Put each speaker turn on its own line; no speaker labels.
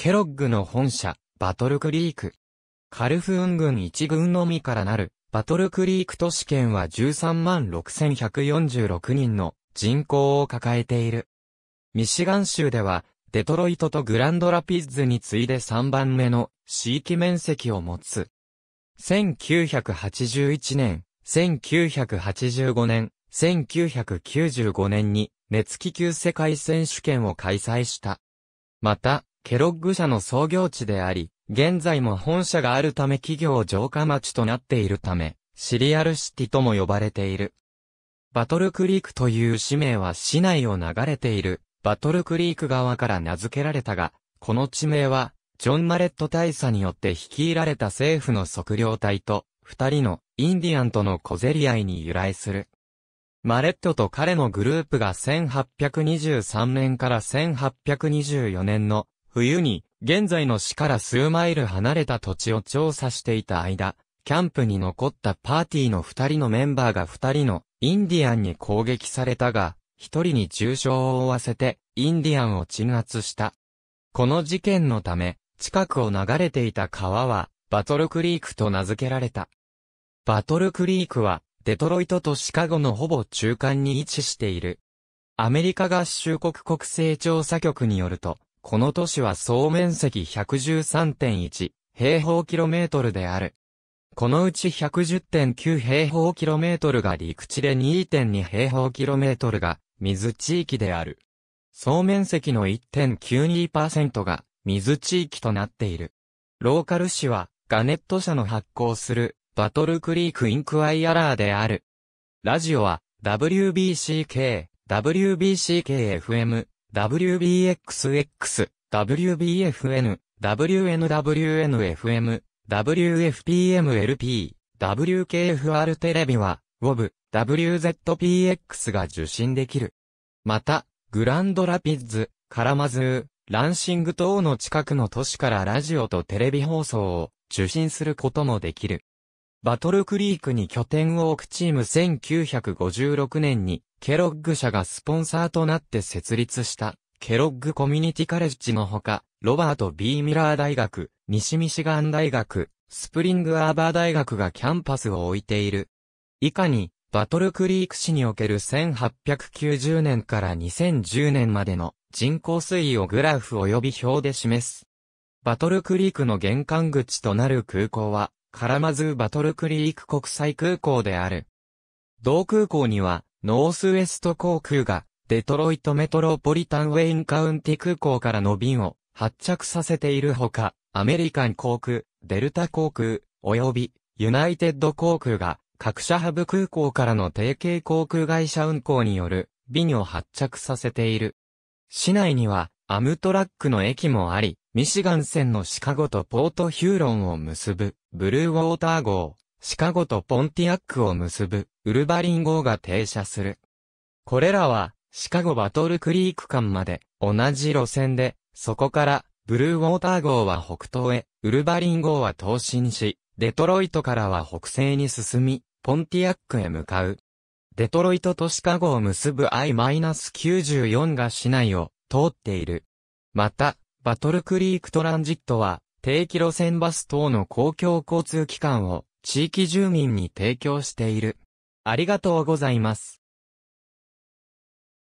ケロッグの本社、バトルクリーク。カルフーン軍一軍のみからなる、バトルクリーク都市圏は13万6146人の人口を抱えている。ミシガン州では、デトロイトとグランドラピッズに次いで3番目の地域面積を持つ。1981年、1985年、1995年に熱気球世界選手権を開催した。また、ケロッグ社の創業地であり、現在も本社があるため企業城下町となっているため、シリアルシティとも呼ばれている。バトルクリークという市名は市内を流れている、バトルクリーク側から名付けられたが、この地名は、ジョン・マレット大佐によって率いられた政府の測量隊と、二人のインディアンとの小競り合いに由来する。マレットと彼のグループが1823年から1824年の冬に、現在の市から数マイル離れた土地を調査していた間、キャンプに残ったパーティーの二人のメンバーが二人のインディアンに攻撃されたが、一人に重傷を負わせて、インディアンを鎮圧した。この事件のため、近くを流れていた川は、バトルクリークと名付けられた。バトルクリークは、デトロイトとシカゴのほぼ中間に位置している。アメリカ合衆国国勢調査局によると、この都市は総面積113.1平方キロメートルである。このうち110.9平方キロメートルが陸地で2.2平方キロメートルが水地域である。総面積の1.92%が水地域となっている。ローカル市はガネット社の発行するバトルクリークインクワイアラーである。ラジオは WBCK、WBCKFM、WBXX、WBFN、WNWNFM、WFPMLP、WKFR テレビは、WOB、WZPX が受信できる。また、グランドラピッズ、カラマズー、ランシング等の近くの都市からラジオとテレビ放送を受信することもできる。バトルクリークに拠点を置くチーム1956年に、ケロッグ社がスポンサーとなって設立した、ケロッグコミュニティカレッジのほか、ロバート・ B・ ミラー大学、西ミシガン大学、スプリング・アーバー大学がキャンパスを置いている。以下に、バトルクリーク市における1890年から2010年までの人口推移をグラフ及び表で示す。バトルクリークの玄関口となる空港は、カラマズーバトルクリーク国際空港である。同空港には、ノースウェスト航空が、デトロイトメトロポリタンウェインカウンティ空港からの便を発着させているほか、アメリカン航空、デルタ航空、及び、ユナイテッド航空が、各社ハブ空港からの提携航空会社運航による便を発着させている。市内にはアムトラックの駅もあり、ミシガン線のシカゴとポートヒューロンを結ぶ、ブルーウォーター号、シカゴとポンティアックを結ぶ、ウルバリン号が停車する。これらは、シカゴバトルクリーク間まで、同じ路線で、そこから、ブルーウォーター号は北東へ、ウルバリン号は東進し、デトロイトからは北西に進み、ポンティアックへ向かう。デトロイトとシカゴを結ぶ I-94 が市内を通っている。また、バトルクリークトランジットは、定期路線バス等の公共交通機関を地域住民に提供している。ありがとうございます。